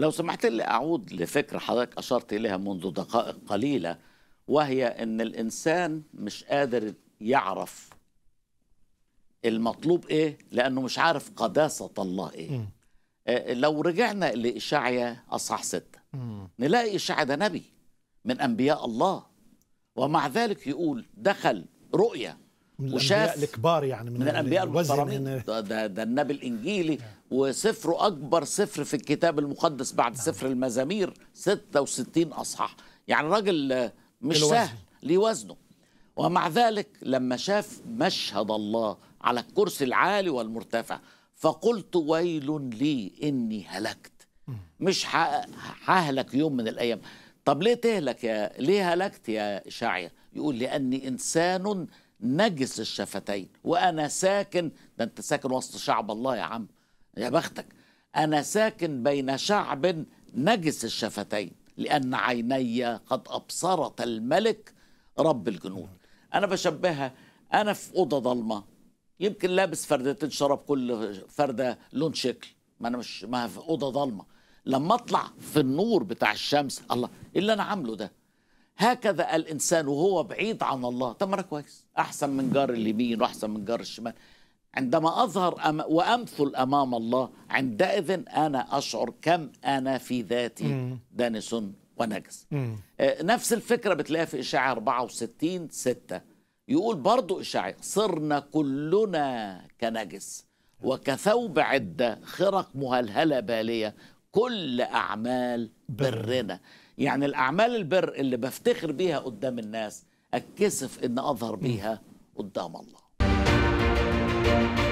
لو سمحت لي أعود لفكرة حضرتك أشرت إليها منذ دقائق قليلة وهي أن الإنسان مش قادر يعرف المطلوب إيه لأنه مش عارف قداسة الله إيه آه، لو رجعنا لإشاعية أصح ستة نلاقي إشاعية ده نبي من أنبياء الله ومع ذلك يقول دخل رؤية من وشاف الكبار يعني من, من الانبياء المحترمين ده, ده النبي الانجيلي وسفره اكبر سفر في الكتاب المقدس بعد نعم. سفر المزامير 66 اصحاح يعني راجل مش الوزن. سهل ليه وزنه ومع ذلك لما شاف مشهد الله على الكرسي العالي والمرتفع فقلت ويل لي اني هلكت مش ههلك يوم من الايام طب ليه تهلك يا ليه هلكت يا شعيا يقول لاني انسان نجس الشفتين وانا ساكن ده انت ساكن وسط شعب الله يا عم يا بختك انا ساكن بين شعب نجس الشفتين لان عيني قد ابصرت الملك رب الجنود انا بشبهها انا في اوضه ضلمه يمكن لابس فردتين شراب كل فرده لون شكل ما انا مش ما في اوضه ضلمه لما اطلع في النور بتاع الشمس الله ايه اللي انا عامله ده هكذا الإنسان وهو بعيد عن الله طب مرة كويس أحسن من جار اليمين وأحسن من جار الشمال عندما أظهر أم وأمثل أمام الله عندئذ أنا أشعر كم أنا في ذاتي دانس ونجس آه، نفس الفكرة بتلاقيها في إشاعة 64 6 يقول برضو إشاعة صرنا كلنا كنجس وكثوب عدة خرق مهلهلة بالية كل أعمال برنا يعني الأعمال البر اللي بفتخر بيها قدام الناس أتكسف إن أظهر بيها قدام الله